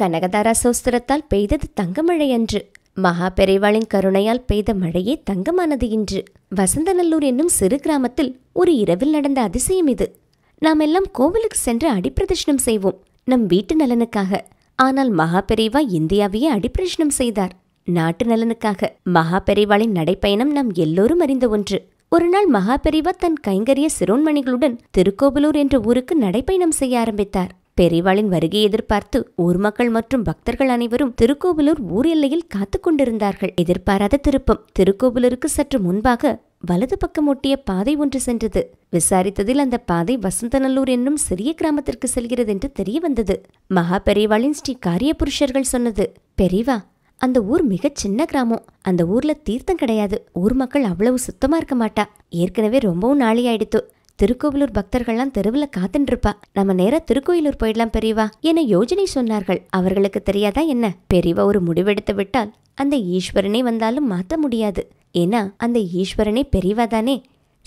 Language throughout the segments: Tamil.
கனகதாரா சோஸ்திரத்தால் பெய்தது தங்கமழை அன்று மகா கருணையால் பெய்த மழையே தங்கமானது இன்று வசந்தநல்லூர் என்னும் சிறு கிராமத்தில் ஒரு இரவில் நடந்த அதிசயம் இது நாம் எல்லாம் கோவிலுக்கு சென்று அடிப்பிரதட்சணம் செய்வோம் நம் வீட்டு நலனுக்காக ஆனால் மகா இந்தியாவையே அடிப்பிரதட்சணம் செய்தார் நாட்டு நலனுக்காக மகா நடைப்பயணம் நாம் எல்லோரும் அறிந்த ஒன்று ஒருநாள் மகா பெரிவா தன் கைங்கரிய சிரோன்மணிகளுடன் திருக்கோவிலூர் என்ற ஊருக்கு நடைப்பயணம் செய்ய ஆரம்பித்தார் பெரிவாளின் வருகையை எதிர்பார்த்து ஊர் மக்கள் மற்றும் பக்தர்கள் அனைவரும் திருக்கோவிலூர் ஊர் எல்லையில் காத்து கொண்டிருந்தார்கள் எதிர்பாராத திருப்பம் திருக்கோவிலூருக்கு சற்று முன்பாக வலது பக்கம் ஒட்டிய பாதை ஒன்று சென்றது விசாரித்ததில் அந்த பாதை வசந்தநல்லூர் என்னும் சிறிய கிராமத்திற்கு செல்கிறது என்று தெரிய வந்தது மகா பெரியவாளின் ஸ்ரீ காரிய புருஷர்கள் சொன்னது பெரியவா அந்த ஊர் மிகச் சின்ன கிராமம் அந்த ஊர்ல தீர்த்தம் கிடையாது ஊர் மக்கள் அவ்வளவு சுத்தமா இருக்க மாட்டா ஏற்கனவே ரொம்பவும் நாளி ஆயிடுத்து திருக்கோவிலூர் பக்தர்கள்லாம் தெருவில் காத்துட்டு இருப்பா நம்ம நேர திருக்கோயிலூர் போயிடலாம் பெரியவா என யோஜனை சொன்னார்கள் அவர்களுக்கு தெரியாதா என்ன பெரியவா ஒரு முடிவெடுத்து விட்டால் அந்த ஈஸ்வரனே வந்தாலும் மாற்ற முடியாது ஏன்னா அந்த ஈஸ்வரனே பெரியவா தானே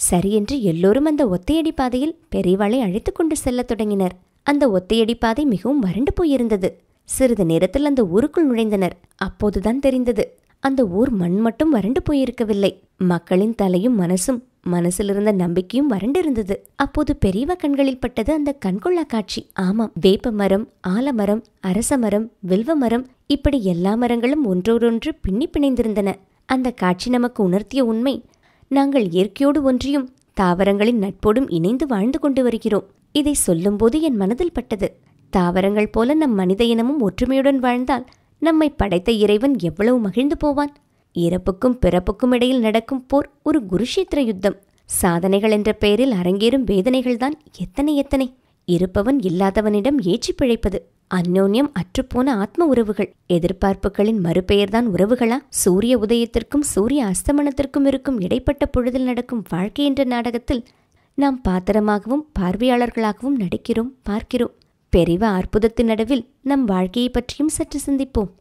சரியென்று எல்லோரும் அந்த ஒத்தையடி பாதையில் பெரியவாளை அழைத்து கொண்டு செல்ல தொடங்கினர் அந்த ஒத்தையடி பாதை மிகவும் வறண்டு போயிருந்தது சிறிது நேரத்தில் அந்த ஊருக்குள் நுழைந்தனர் அப்போதுதான் தெரிந்தது அந்த ஊர் மண் மட்டும் வறண்டு போயிருக்கவில்லை மக்களின் தலையும் மனசும் மனசிலிருந்த நம்பிக்கையும் வறண்டிருந்தது அப்போது பெரியவ கண்களில் பட்டது அந்த கண்கொள்ளா காட்சி ஆமாம் வேப்ப மரம் ஆலமரம் அரச மரம் வில்வ மரம் இப்படி எல்லா மரங்களும் ஒன்றோடொன்று பின்னி பிணைந்திருந்தன அந்த காட்சி நமக்கு உணர்த்திய உண்மை நாங்கள் இயற்கையோடு ஒன்றியும் தாவரங்களின் நட்போடும் இணைந்து வாழ்ந்து கொண்டு வருகிறோம் இதை சொல்லும்போது என் மனதில் பட்டது தாவரங்கள் போல நம் மனித இனமும் ஒற்றுமையுடன் வாழ்ந்தால் நம்மை படைத்த இறைவன் எவ்வளவு மகிழ்ந்து போவான் இறப்புக்கும் பிறப்புக்கும் இடையில் நடக்கும் போர் ஒரு குருஷேத்திர யுத்தம் சாதனைகள் என்ற பெயரில் அரங்கேறும் வேதனைகள்தான் எத்தனை எத்தனை இருப்பவன் இல்லாதவனிடம் ஏற்றி பிழைப்பது அந்யோன்யம் அற்றுப்போன ஆத்ம உறவுகள் எதிர்பார்ப்புகளின் மறுபெயர்தான் உறவுகளா சூரிய உதயத்திற்கும் சூரிய அஸ்தமனத்திற்கும் இருக்கும் இடைப்பட்ட பொழுதில் நடக்கும் வாழ்க்கை என்ற நாடகத்தில் நாம் பாத்திரமாகவும் பார்வையாளர்களாகவும் நடிக்கிறோம் பார்க்கிறோம் பெரிவ அற்புதத்தின் நடுவில் நம் வாழ்க்கையை பற்றியும் சற்று சிந்திப்போம்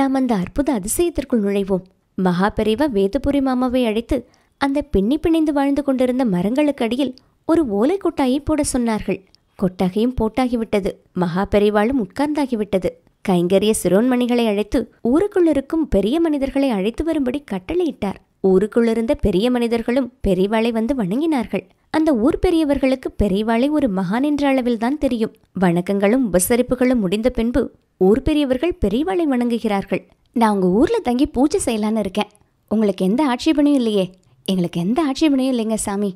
நாம் அந்த அற்புத அதிசயத்திற்குள் நுழைவோம் மகாபெரிவா வேதபுரி மாமாவை அழைத்து அந்த பின்னி பிணைந்து வாழ்ந்து கொண்டிருந்த மரங்களுக்கடியில் ஒரு ஓலை கொட்டாயை போட சொன்னார்கள் கொட்டகையும் போட்டாகிவிட்டது மகாபெரிவாளும் உட்கார்ந்தாகிவிட்டது கைங்கரிய சிரோன்மணிகளை அழைத்து ஊருக்குள்ளிருக்கும் பெரிய மனிதர்களை அழைத்து வரும்படி கட்டளையிட்டார் ஊருக்குள்ளிருந்த பெரிய மனிதர்களும் பெரியவாளை வந்து வணங்கினார்கள் அந்த ஊர் பெரியவர்களுக்கு பெரியவாளை ஒரு மகான் என்ற அளவில் தான் தெரியும் வணக்கங்களும் உபசரிப்புகளும் முடிந்த பின்பு ஊர் பெரியவர்கள் பெரியவாளை வணங்குகிறார்கள் நான் உங்கள் ஊரில் தங்கி பூஜை செய்யலான்னு இருக்கேன் உங்களுக்கு எந்த ஆட்சேபனையும் இல்லையே எங்களுக்கு எந்த ஆட்சேபனையும் இல்லைங்க சாமி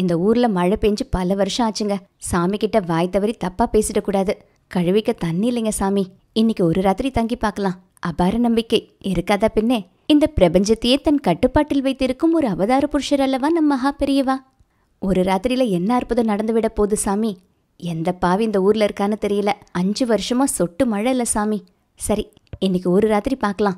இந்த ஊரில் மழை பெஞ்சு பல வருஷம் ஆச்சுங்க சாமி கிட்ட வாய் தவறி தப்பாக பேசிடக்கூடாது கழுவிக்க தண்ணி இல்லைங்க சாமி இன்னைக்கு ஒரு ராத்திரி தங்கி பார்க்கலாம் அபார நம்பிக்கை இருக்காதா பின்னே இந்த பிரபஞ்சத்தையே தன் கட்டுப்பாட்டில் வைத்திருக்கும் ஒரு அவதார புருஷர் அல்லவா நம் மகா பெரியவா ஒரு ராத்திரியில் என்ன அற்புதம் நடந்து விட போகுது சாமி எந்த பாவி இந்த ஊர்ல இருக்கான்னு தெரியல அஞ்சு வருஷமா சொட்டு மழை இல்லை சாமி சரி இன்னைக்கு ஒரு ராத்திரி பார்க்கலாம்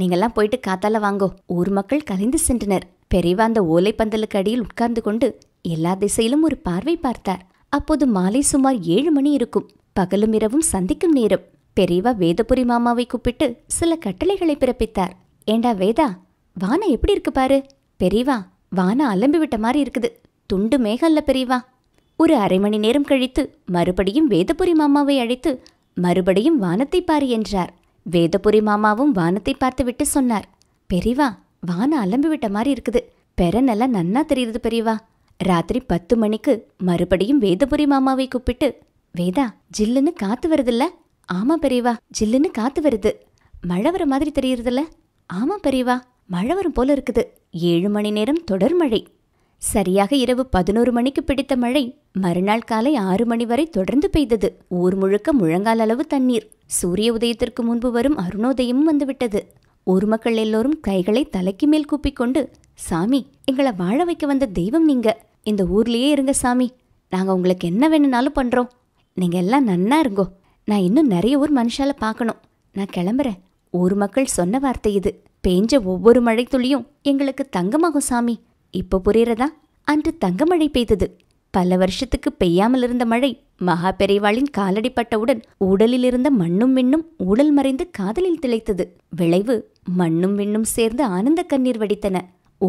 நீங்கள்லாம் போயிட்டு காத்தால வாங்கோ ஊர் மக்கள் கலைந்து சென்றனர் பெரியவா அந்த ஓலைப்பந்தலுக்கு அடியில் உட்கார்ந்து கொண்டு எல்லா திசையிலும் ஒரு பார்வை பார்த்தார் அப்போது மாலை சுமார் ஏழு மணி இருக்கும் பகலும் இரவும் சந்திக்கும் நேரம் பெரியவா வேதபுரி மாமாவை கூப்பிட்டு சில கட்டளைகளை பிறப்பித்தார் ஏண்டா வேதா வானம் எப்படி இருக்கு பாரு பெரியவா வானம் அலம்பி விட்ட மாதிரி இருக்குது துண்டு மேகல்ல பெரியவா ஒரு அரை மணி நேரம் கழித்து மறுபடியும் வேதபுரி மாமாவை அழைத்து மறுபடியும் வானத்தை பாரு என்றார் வேதபுரி மாமாவும் வானத்தை பார்த்துவிட்டு சொன்னார் பெரியவா வானம் அலம்பி விட்ட மாதிரி இருக்குது பெறனெல்லாம் நன்னா தெரியுது பெரியவா ராத்திரி பத்து மணிக்கு மறுபடியும் வேதபுரி மாமாவை கூப்பிட்டு வேதா ஜில்லுன்னு காத்து வருதுல்ல ஆமா பெரியவா ஜில்லுன்னு காத்து வருது மழை வர மாதிரி தெரியுறதுல்ல ஆமா பெரியவா மழை வரும் போல இருக்குது ஏழு மணி நேரம் தொடர் மழை சரியாக இரவு பதினோரு மணிக்கு பிடித்த மழை மறுநாள் காலை ஆறு மணி வரை தொடர்ந்து பெய்தது ஊர் முழுக்க முழங்கால் அளவு தண்ணீர் சூரிய உதயத்திற்கு முன்பு வரும் அருணோதயமும் வந்துவிட்டது ஊர் மக்கள் எல்லோரும் கைகளை தலைக்கு மேல் கூப்பிக்கொண்டு சாமி எங்களை வாழ வைக்க வந்த தெய்வம் நீங்க இந்த ஊர்லயே இருங்க சாமி நாங்க உங்களுக்கு என்ன வேணும்னாலும் பண்றோம் நீங்க எல்லாம் நன்னா இருங்கோ நான் இன்னும் நிறைய ஊர் மனுஷால பார்க்கணும் நான் கிளம்புறேன் ஊர் மக்கள் சொன்ன வார்த்தை இது பேஞ்ச ஒவ்வொரு மழை துளியும் எங்களுக்கு தங்கமாகும் சாமி இப்போ புரியறதா அன்று தங்கமழை பெய்தது பல வருஷத்துக்கு பெய்யாமல் இருந்த மழை மகா பெரியவாளின் காலடிப்பட்டவுடன் உடலில் இருந்த மண்ணும் விண்ணும் உடல் மறைந்து காதலில் திளைத்தது விளைவு மண்ணும் விண்ணும் சேர்ந்து ஆனந்த கண்ணீர் வடித்தன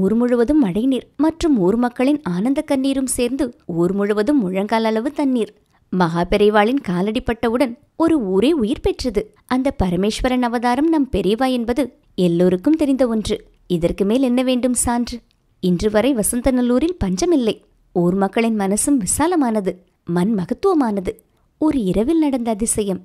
ஊர் முழுவதும் மழைநீர் மற்றும் ஊர் மக்களின் ஆனந்த கண்ணீரும் சேர்ந்து ஊர் முழுவதும் முழங்கால் அளவு தண்ணீர் மகா பெரியவாளின் காலடிப்பட்டவுடன் ஒரு ஊரே உயிர் பெற்றது அந்த பரமேஸ்வரன் அவதாரம் நம் பெரியவா என்பது எல்லோருக்கும் தெரிந்த ஒன்று இதற்கு மேல் என்ன வேண்டும் சான்று இன்று வரை வசந்தநல்லூரில் பஞ்சமில்லை ஊர் மக்களின் மனசும் விசாலமானது மண் மகத்துவமானது ஒரு இரவில் நடந்த அதிசயம்